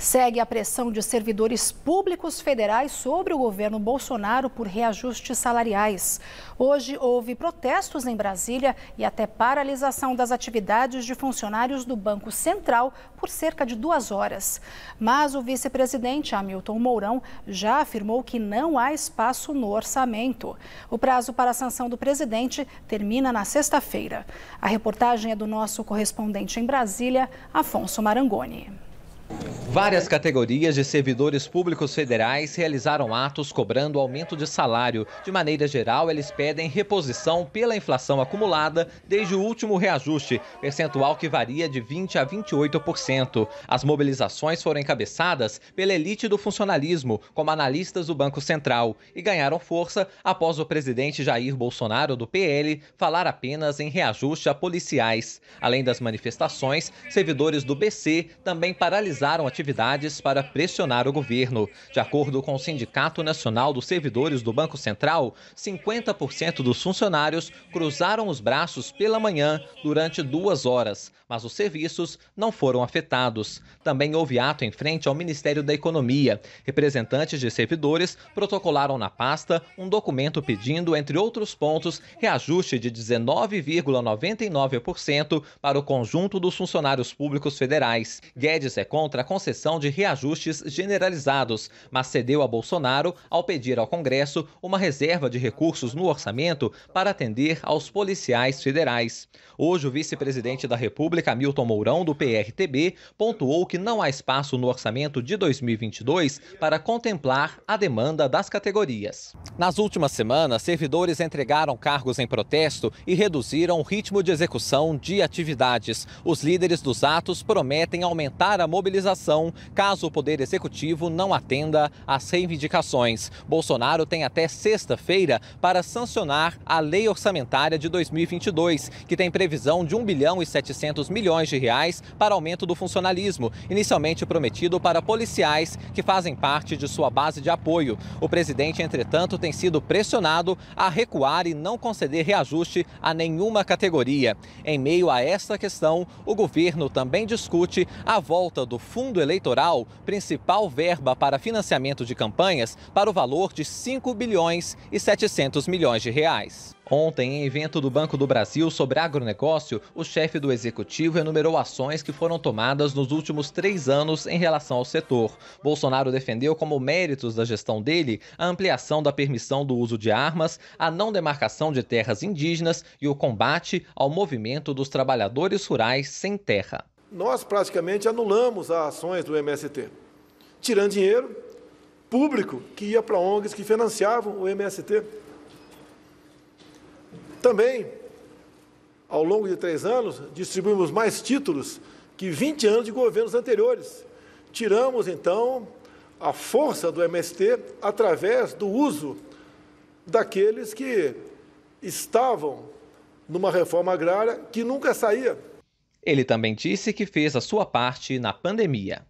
Segue a pressão de servidores públicos federais sobre o governo Bolsonaro por reajustes salariais. Hoje houve protestos em Brasília e até paralisação das atividades de funcionários do Banco Central por cerca de duas horas. Mas o vice-presidente Hamilton Mourão já afirmou que não há espaço no orçamento. O prazo para a sanção do presidente termina na sexta-feira. A reportagem é do nosso correspondente em Brasília, Afonso Marangoni. Várias categorias de servidores públicos federais realizaram atos cobrando aumento de salário. De maneira geral, eles pedem reposição pela inflação acumulada desde o último reajuste, percentual que varia de 20% a 28%. As mobilizações foram encabeçadas pela elite do funcionalismo, como analistas do Banco Central, e ganharam força após o presidente Jair Bolsonaro, do PL, falar apenas em reajuste a policiais. Além das manifestações, servidores do BC também paralisaram a atividades para pressionar o governo. De acordo com o Sindicato Nacional dos Servidores do Banco Central, 50% dos funcionários cruzaram os braços pela manhã durante duas horas, mas os serviços não foram afetados. Também houve ato em frente ao Ministério da Economia. Representantes de servidores protocolaram na pasta um documento pedindo, entre outros pontos, reajuste de 19,99% para o conjunto dos funcionários públicos federais. Guedes é contra a concessão sessão de reajustes generalizados, mas cedeu a Bolsonaro ao pedir ao Congresso uma reserva de recursos no orçamento para atender aos policiais federais. Hoje, o vice-presidente da República, Milton Mourão, do PRTB, pontuou que não há espaço no orçamento de 2022 para contemplar a demanda das categorias. Nas últimas semanas, servidores entregaram cargos em protesto e reduziram o ritmo de execução de atividades. Os líderes dos atos prometem aumentar a mobilização caso o Poder Executivo não atenda às reivindicações. Bolsonaro tem até sexta-feira para sancionar a lei orçamentária de 2022, que tem previsão de 1 bilhão e 700 milhões de reais para aumento do funcionalismo, inicialmente prometido para policiais que fazem parte de sua base de apoio. O presidente, entretanto, tem sido pressionado a recuar e não conceder reajuste a nenhuma categoria. Em meio a esta questão, o governo também discute a volta do fundo eleitoral principal verba para financiamento de campanhas para o valor de 5 bilhões e 700 milhões de reais. Ontem, em evento do Banco do Brasil sobre agronegócio, o chefe do executivo enumerou ações que foram tomadas nos últimos três anos em relação ao setor. Bolsonaro defendeu como méritos da gestão dele a ampliação da permissão do uso de armas, a não demarcação de terras indígenas e o combate ao movimento dos trabalhadores rurais sem terra nós praticamente anulamos as ações do MST, tirando dinheiro público que ia para ONGs que financiavam o MST. Também, ao longo de três anos, distribuímos mais títulos que 20 anos de governos anteriores. Tiramos, então, a força do MST através do uso daqueles que estavam numa reforma agrária que nunca saía. Ele também disse que fez a sua parte na pandemia.